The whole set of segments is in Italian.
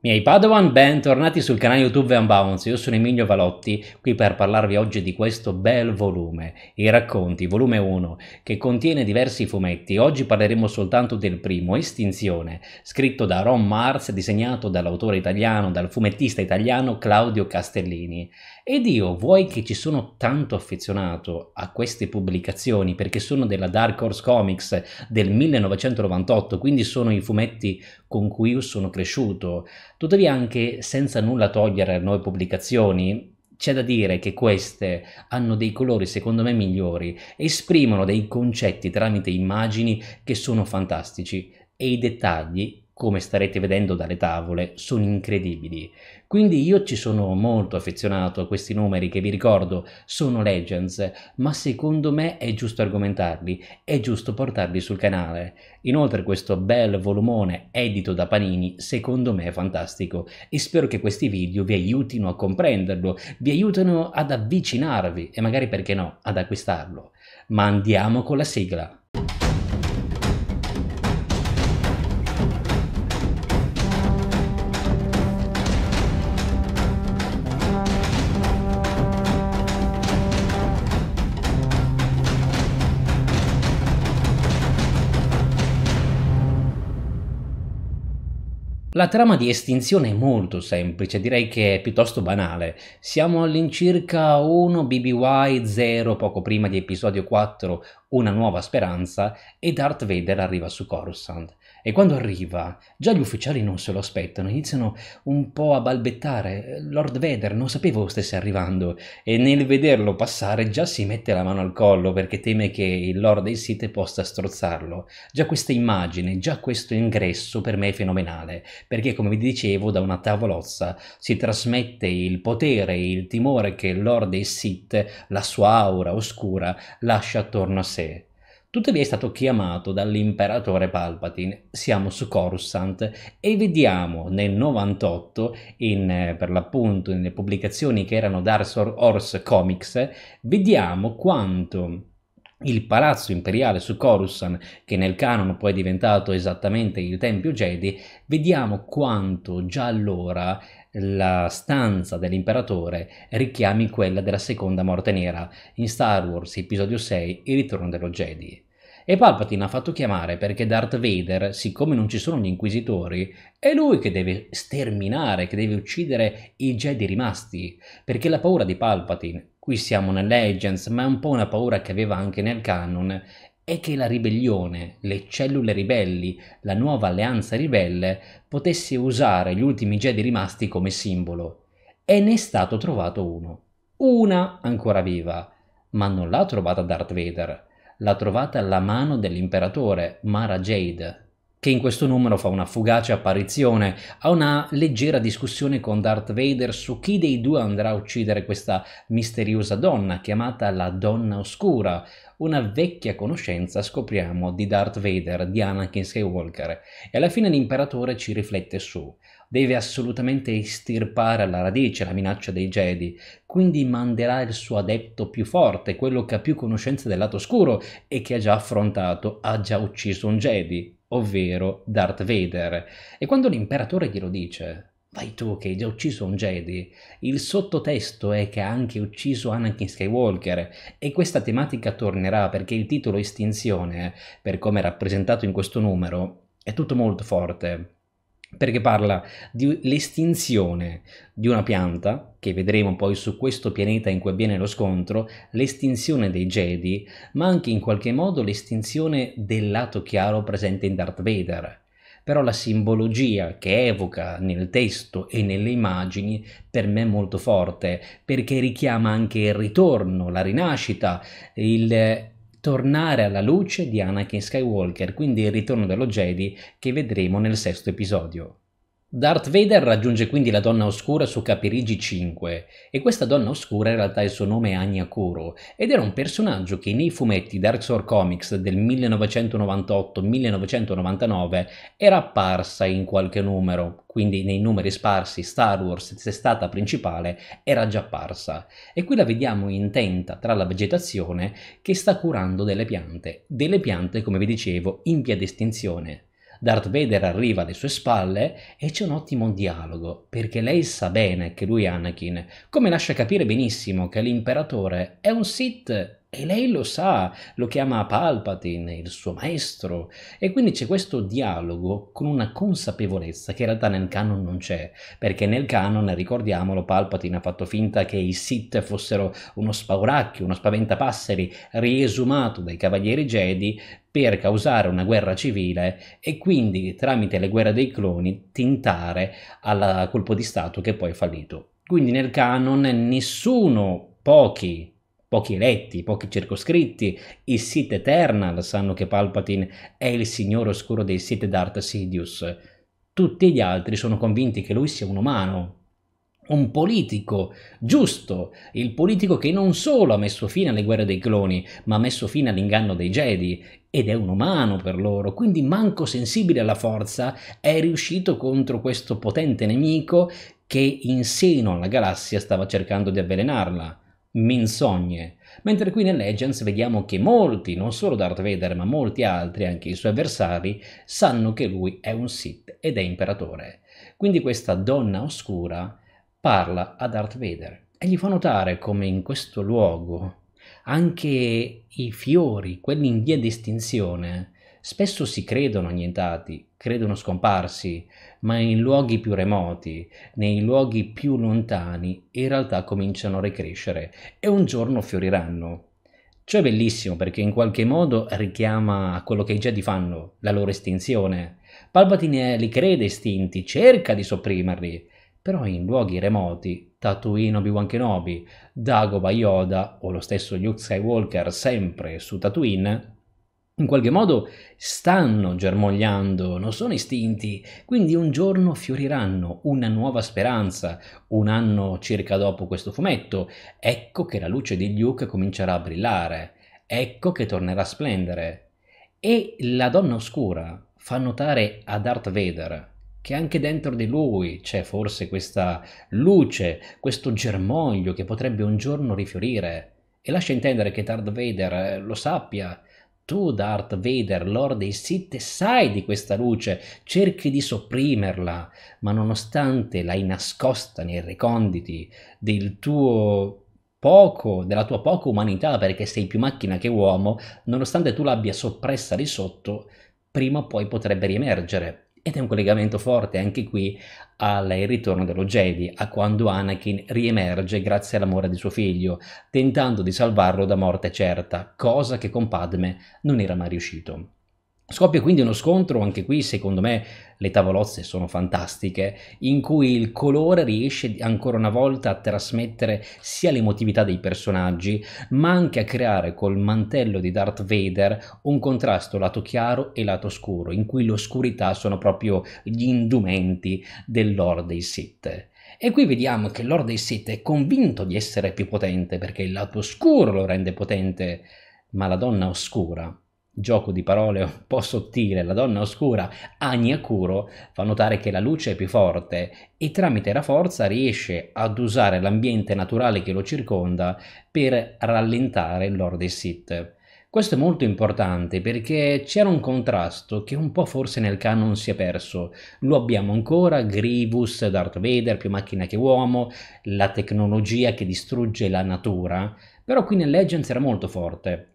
Miei Padovan, bentornati sul canale YouTube Unbounce, io sono Emilio Valotti, qui per parlarvi oggi di questo bel volume, I racconti, volume 1, che contiene diversi fumetti. Oggi parleremo soltanto del primo, Estinzione, scritto da Ron Mars, disegnato dall'autore italiano, dal fumettista italiano Claudio Castellini. Ed io, vuoi che ci sono tanto affezionato a queste pubblicazioni perché sono della Dark Horse Comics del 1998, quindi sono i fumetti con cui io sono cresciuto, tuttavia anche senza nulla togliere a nuove pubblicazioni, c'è da dire che queste hanno dei colori secondo me migliori, esprimono dei concetti tramite immagini che sono fantastici e i dettagli come starete vedendo dalle tavole, sono incredibili. Quindi io ci sono molto affezionato a questi numeri che vi ricordo sono Legends, ma secondo me è giusto argomentarli, è giusto portarli sul canale. Inoltre questo bel volumone edito da Panini secondo me è fantastico e spero che questi video vi aiutino a comprenderlo, vi aiutino ad avvicinarvi e magari perché no, ad acquistarlo. Ma andiamo con la sigla. La trama di estinzione è molto semplice, direi che è piuttosto banale. Siamo all'incirca 1 BBY 0 poco prima di episodio 4 Una nuova speranza e Darth Vader arriva su Coruscant. E quando arriva, già gli ufficiali non se lo aspettano, iniziano un po' a balbettare. Lord Vader non sapevo stesse arrivando e nel vederlo passare già si mette la mano al collo perché teme che il Lord dei Sith possa strozzarlo. Già questa immagine, già questo ingresso per me è fenomenale, perché come vi dicevo da una tavolozza si trasmette il potere, e il timore che il Lord dei Sith, la sua aura oscura, lascia attorno a sé. Tuttavia è stato chiamato dall'imperatore Palpatine. Siamo su Coruscant e vediamo nel 98, in, eh, per l'appunto nelle pubblicazioni che erano Dark Horse Comics, vediamo quanto il palazzo imperiale su Coruscant, che nel canon poi è diventato esattamente il Tempio Jedi, vediamo quanto già allora la stanza dell'imperatore richiami quella della seconda morte nera in Star Wars Episodio 6 Il ritorno dello Jedi. E Palpatine ha fatto chiamare perché Darth Vader, siccome non ci sono gli inquisitori, è lui che deve sterminare, che deve uccidere i Jedi rimasti, perché la paura di Palpatine, qui siamo nel Legends, ma è un po' una paura che aveva anche nel canon, e che la ribellione, le cellule ribelli, la nuova alleanza ribelle potesse usare gli ultimi Jedi rimasti come simbolo. E ne è stato trovato uno. Una ancora viva, ma non l'ha trovata Darth Vader, l'ha trovata la mano dell'imperatore Mara Jade che in questo numero fa una fugace apparizione, ha una leggera discussione con Darth Vader su chi dei due andrà a uccidere questa misteriosa donna chiamata la Donna Oscura, una vecchia conoscenza, scopriamo, di Darth Vader, di Anakin Skywalker, e alla fine l'imperatore ci riflette su. Deve assolutamente estirpare alla radice la minaccia dei Jedi, quindi manderà il suo adepto più forte, quello che ha più conoscenze del lato oscuro e che ha già affrontato, ha già ucciso un Jedi, ovvero Darth Vader. E quando l'imperatore glielo dice, vai tu che hai già ucciso un Jedi, il sottotesto è che ha anche ucciso Anakin Skywalker e questa tematica tornerà perché il titolo Estinzione, per come è rappresentato in questo numero, è tutto molto forte perché parla dell'estinzione di una pianta, che vedremo poi su questo pianeta in cui avviene lo scontro, l'estinzione dei Jedi, ma anche in qualche modo l'estinzione del lato chiaro presente in Darth Vader. Però la simbologia che evoca nel testo e nelle immagini per me è molto forte, perché richiama anche il ritorno, la rinascita, il tornare alla luce di Anakin Skywalker, quindi il ritorno dello Jedi che vedremo nel sesto episodio. Darth Vader raggiunge quindi la Donna Oscura su Capirigi 5 e questa Donna Oscura in realtà il suo nome è Anya Kuro ed era un personaggio che nei fumetti Dark Souls Comics del 1998-1999 era apparsa in qualche numero, quindi nei numeri sparsi Star Wars testata principale era già apparsa e qui la vediamo intenta tra la vegetazione che sta curando delle piante, delle piante come vi dicevo in via di estinzione Darth Vader arriva alle sue spalle e c'è un ottimo dialogo, perché lei sa bene che lui è Anakin, come lascia capire benissimo che l'imperatore è un Sith e lei lo sa, lo chiama Palpatine, il suo maestro. E quindi c'è questo dialogo con una consapevolezza che in realtà nel canon non c'è, perché nel canon, ricordiamolo, Palpatine ha fatto finta che i Sith fossero uno spauracchio, uno spaventapasseri riesumato dai Cavalieri Jedi per causare una guerra civile e quindi tramite le guerre dei cloni tintare al colpo di Stato che poi è fallito. Quindi nel canon nessuno, pochi, pochi eletti, pochi circoscritti, i Sith Eternal sanno che Palpatine è il signore oscuro dei Sith Darth Sidious. Tutti gli altri sono convinti che lui sia un umano, un politico giusto, il politico che non solo ha messo fine alle guerre dei cloni, ma ha messo fine all'inganno dei Jedi, ed è un umano per loro, quindi manco sensibile alla forza, è riuscito contro questo potente nemico che in seno alla galassia stava cercando di avvelenarla menzogne. Mentre qui nel Legends vediamo che molti, non solo Darth Vader, ma molti altri, anche i suoi avversari, sanno che lui è un Sith ed è imperatore. Quindi questa donna oscura parla a Darth Vader e gli fa notare come in questo luogo anche i fiori, quelli in via di estinzione, spesso si credono annientati, credono scomparsi, ma in luoghi più remoti, nei luoghi più lontani, in realtà cominciano a ricrescere e un giorno fioriranno. Ciò è bellissimo perché in qualche modo richiama a quello che i Jedi fanno, la loro estinzione. Palpatine li crede estinti, cerca di sopprimerli, però in luoghi remoti, Tatooine Obi-Wan Kenobi, Dagobah Yoda o lo stesso Luke Skywalker sempre su Tatooine, in qualche modo stanno germogliando, non sono istinti, quindi un giorno fioriranno una nuova speranza, un anno circa dopo questo fumetto, ecco che la luce di Luke comincerà a brillare, ecco che tornerà a splendere. E la donna oscura fa notare a Darth Vader che anche dentro di lui c'è forse questa luce, questo germoglio che potrebbe un giorno rifiorire e lascia intendere che Darth Vader eh, lo sappia tu, Darth Vader, Lord dei Sith, sai di questa luce, cerchi di sopprimerla, ma nonostante l'hai nascosta nei reconditi del tuo poco, della tua poca umanità, perché sei più macchina che uomo, nonostante tu l'abbia soppressa lì sotto, prima o poi potrebbe riemergere. Ed è un collegamento forte anche qui al ritorno dello Jedi, a quando Anakin riemerge grazie all'amore di suo figlio, tentando di salvarlo da morte certa, cosa che con Padme non era mai riuscito. Scoppia quindi uno scontro, anche qui secondo me le tavolozze sono fantastiche, in cui il colore riesce ancora una volta a trasmettere sia l'emotività dei personaggi, ma anche a creare col mantello di Darth Vader un contrasto lato chiaro e lato scuro, in cui l'oscurità sono proprio gli indumenti del Lord dei Sith. E qui vediamo che il Lord dei Sith è convinto di essere più potente perché il lato scuro lo rende potente, ma la donna oscura gioco di parole un po' sottile, la donna oscura, Agnakuro, fa notare che la luce è più forte e tramite la forza riesce ad usare l'ambiente naturale che lo circonda per rallentare Lord e Sith. Questo è molto importante perché c'era un contrasto che un po' forse nel canon si è perso. Lo abbiamo ancora, Grievous, Darth Vader, più macchina che uomo, la tecnologia che distrugge la natura, però qui nel Legends era molto forte.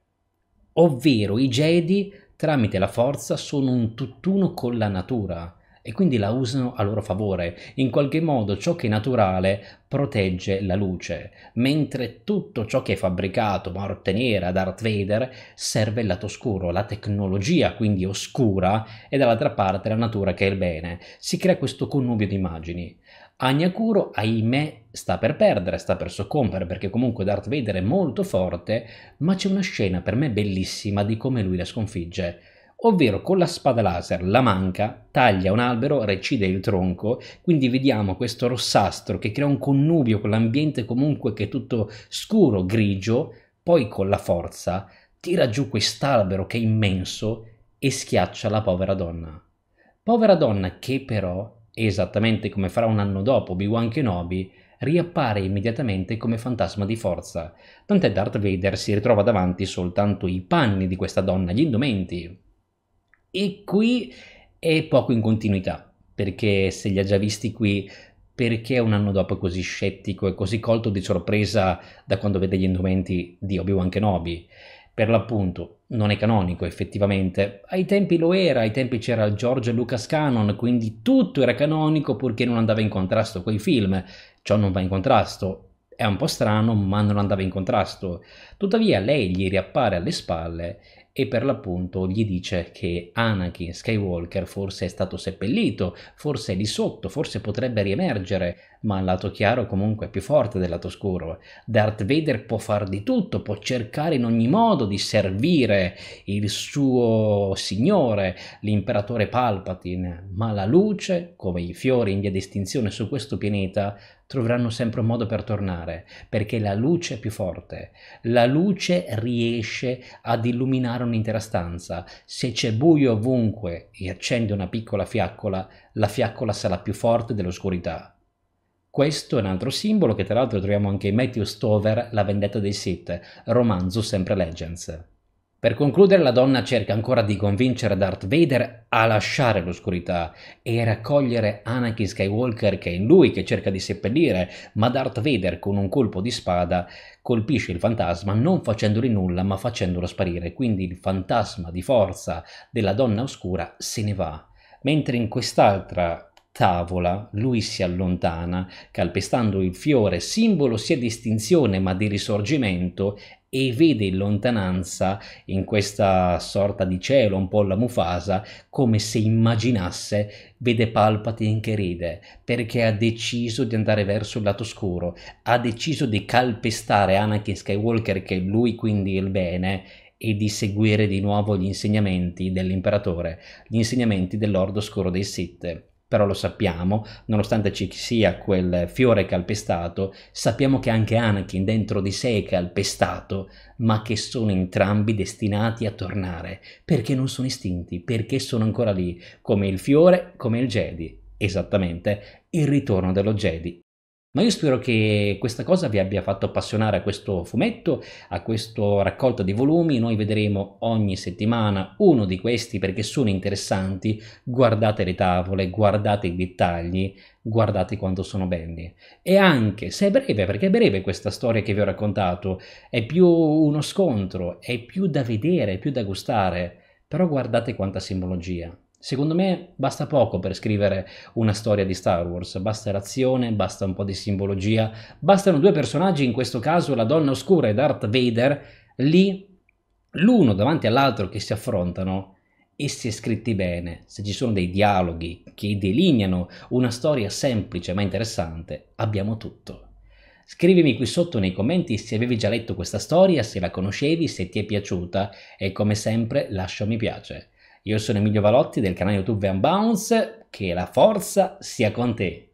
Ovvero i Jedi tramite la forza sono un tutt'uno con la natura e quindi la usano a loro favore. In qualche modo ciò che è naturale protegge la luce, mentre tutto ciò che è fabbricato, Morte Nera, Darth Vader, serve il lato oscuro, la tecnologia quindi oscura e dall'altra parte la natura che è il bene. Si crea questo connubio di immagini. Agnakuro, ahimè, sta per perdere, sta per soccombere, perché comunque Darth Vader è molto forte, ma c'è una scena per me bellissima di come lui la sconfigge. Ovvero con la spada laser, la manca, taglia un albero, recide il tronco, quindi vediamo questo rossastro che crea un connubio con l'ambiente comunque che è tutto scuro, grigio, poi con la forza tira giù quest'albero che è immenso e schiaccia la povera donna. Povera donna che però, esattamente come farà un anno dopo Obi-Wan Kenobi, riappare immediatamente come fantasma di forza, tant'è Darth Vader si ritrova davanti soltanto i panni di questa donna, gli indumenti. E qui è poco in continuità, perché se li ha già visti qui, perché un anno dopo è così scettico e così colto di sorpresa da quando vede gli indumenti di Obi-Wan Kenobi? per l'appunto non è canonico effettivamente. Ai tempi lo era, ai tempi c'era George Lucas Canon, quindi tutto era canonico purché non andava in contrasto con i film. Ciò non va in contrasto. È un po' strano, ma non andava in contrasto. Tuttavia lei gli riappare alle spalle e per l'appunto gli dice che Anakin Skywalker forse è stato seppellito, forse è lì sotto, forse potrebbe riemergere ma il lato chiaro comunque è più forte del lato scuro. Darth Vader può far di tutto, può cercare in ogni modo di servire il suo signore, l'imperatore Palpatine, ma la luce, come i fiori in via di estinzione su questo pianeta, troveranno sempre un modo per tornare, perché la luce è più forte. La luce riesce ad illuminare un'intera stanza. Se c'è buio ovunque e accende una piccola fiaccola, la fiaccola sarà più forte dell'oscurità. Questo è un altro simbolo che tra l'altro troviamo anche in Matthew Stover, La vendetta dei Sith, romanzo sempre Legends. Per concludere, la donna cerca ancora di convincere Darth Vader a lasciare l'oscurità e raccogliere Anakin Skywalker che è in lui che cerca di seppellire, ma Darth Vader con un colpo di spada colpisce il fantasma non facendogli nulla ma facendolo sparire, quindi il fantasma di forza della donna oscura se ne va. Mentre in quest'altra tavola, lui si allontana, calpestando il fiore, simbolo sia di estinzione ma di risorgimento, e vede in lontananza, in questa sorta di cielo, un po' la Mufasa, come se immaginasse, vede Palpatine che ride, perché ha deciso di andare verso il lato scuro, ha deciso di calpestare Anakin Skywalker, che è lui quindi il bene, e di seguire di nuovo gli insegnamenti dell'imperatore, gli insegnamenti dell'ordo scuro dei Sith però lo sappiamo, nonostante ci sia quel fiore calpestato, sappiamo che anche Anakin dentro di sé è calpestato, ma che sono entrambi destinati a tornare, perché non sono istinti, perché sono ancora lì, come il fiore, come il Jedi, esattamente il ritorno dello Jedi ma io spero che questa cosa vi abbia fatto appassionare a questo fumetto, a questo raccolto di volumi. Noi vedremo ogni settimana uno di questi perché sono interessanti. Guardate le tavole, guardate i dettagli, guardate quanto sono belli. E anche se è breve, perché è breve questa storia che vi ho raccontato, è più uno scontro, è più da vedere, è più da gustare, però guardate quanta simbologia. Secondo me basta poco per scrivere una storia di Star Wars, basta l'azione, basta un po' di simbologia, bastano due personaggi, in questo caso la donna oscura e Darth Vader, lì l'uno davanti all'altro che si affrontano e se scritti bene, se ci sono dei dialoghi che delineano una storia semplice ma interessante, abbiamo tutto. Scrivimi qui sotto nei commenti se avevi già letto questa storia, se la conoscevi, se ti è piaciuta e come sempre lascia un mi piace. Io sono Emilio Valotti del canale YouTube Unbounce, che la forza sia con te!